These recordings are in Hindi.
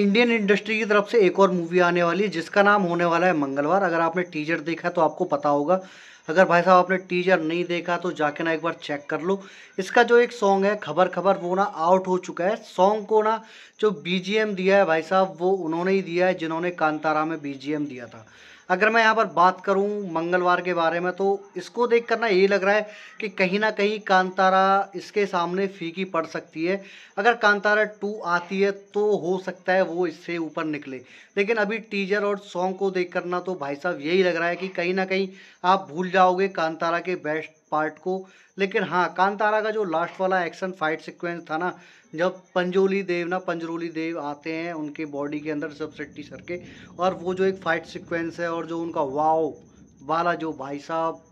इंडियन इंडस्ट्री की तरफ से एक और मूवी आने वाली है जिसका नाम होने वाला है मंगलवार अगर आपने टीजर देखा तो आपको पता होगा अगर भाई साहब आपने टीजर नहीं देखा तो जाके ना एक बार चेक कर लो इसका जो एक सॉन्ग है खबर खबर वो ना आउट हो चुका है सॉन्ग को ना जो बीजीएम दिया है भाई साहब वो उन्होंने ही दिया है जिन्होंने कांतारा में बीजीएम दिया था अगर मैं यहाँ पर बात करूँ मंगलवार के बारे में तो इसको देख करना यही लग रहा है कि कहीं ना कहीं कांतारा इसके सामने फीकी पड़ सकती है अगर कांतारा टू आती है तो हो सकता है वो इससे ऊपर निकले लेकिन अभी टीजर और सॉन्ग को देख करना तो भाई साहब यही लग रहा है कि कहीं ना कहीं आप भूल जाओगे कांतारा के बेस्ट पार्ट को लेकिन हाँ कांतारा का जो लास्ट वाला एक्शन फाइट सिक्वेंस था ना जब पंजोली देव ना पंजरोली देव आते हैं उनके बॉडी के अंदर सब सट्टी सर के और वो जो एक फाइट सिक्वेंस है और जो उनका वाओ वाला जो भाई साहब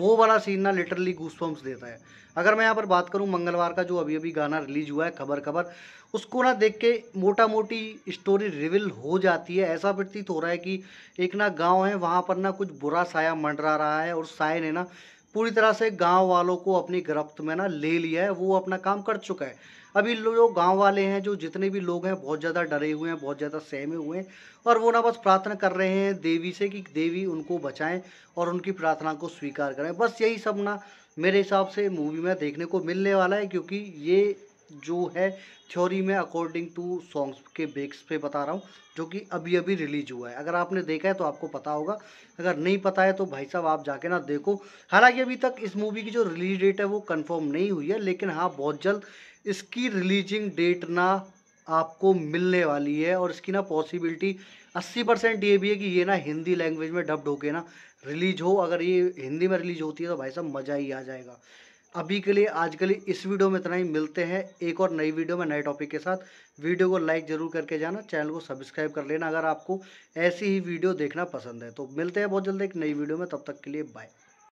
वो वाला सीन ना लिटरली गूसपम्प्स देता है अगर मैं यहाँ पर बात करूँ मंगलवार का जो अभी अभी गाना रिलीज हुआ है खबर खबर उसको ना देख के मोटा मोटी स्टोरी रिविल हो जाती है ऐसा प्रतीत हो रहा है कि एक ना गांव है वहाँ पर ना कुछ बुरा साया मंडरा रहा है और साय ने ना पूरी तरह से गांव वालों को अपनी गिरफ्त में ना ले लिया है वो अपना काम कर चुका है अभी जो गांव वाले हैं जो जितने भी लोग हैं बहुत ज़्यादा डरे हुए हैं बहुत ज़्यादा सहमे हुए हैं और वो ना बस प्रार्थना कर रहे हैं देवी से कि देवी उनको बचाएं और उनकी प्रार्थना को स्वीकार करें बस यही सब ना मेरे हिसाब से मूवी में देखने को मिलने वाला है क्योंकि ये जो है थ्योरी में अकॉर्डिंग टू सॉन्ग्स के बेक्स पे बता रहा हूँ जो कि अभी अभी रिलीज हुआ है अगर आपने देखा है तो आपको पता होगा अगर नहीं पता है तो भाई साहब आप जाके ना देखो हालांकि अभी तक इस मूवी की जो रिलीज डेट है वो कंफर्म नहीं हुई है लेकिन हाँ बहुत जल्द इसकी रिलीजिंग डेट ना आपको मिलने वाली है और इसकी ना पॉसिबिलिटी 80 परसेंट ये भी है कि ये ना हिंदी लैंग्वेज में डब्ड होके ना रिलीज हो अगर ये हिंदी में रिलीज होती है तो भाई साहब मज़ा ही आ जाएगा अभी के लिए आज के लिए इस वीडियो में इतना ही मिलते हैं एक और नई वीडियो में नए टॉपिक के साथ वीडियो को लाइक जरूर करके जाना चैनल को सब्सक्राइब कर लेना अगर आपको ऐसी ही वीडियो देखना पसंद है तो मिलते हैं बहुत जल्द एक नई वीडियो में तब तक के लिए बाय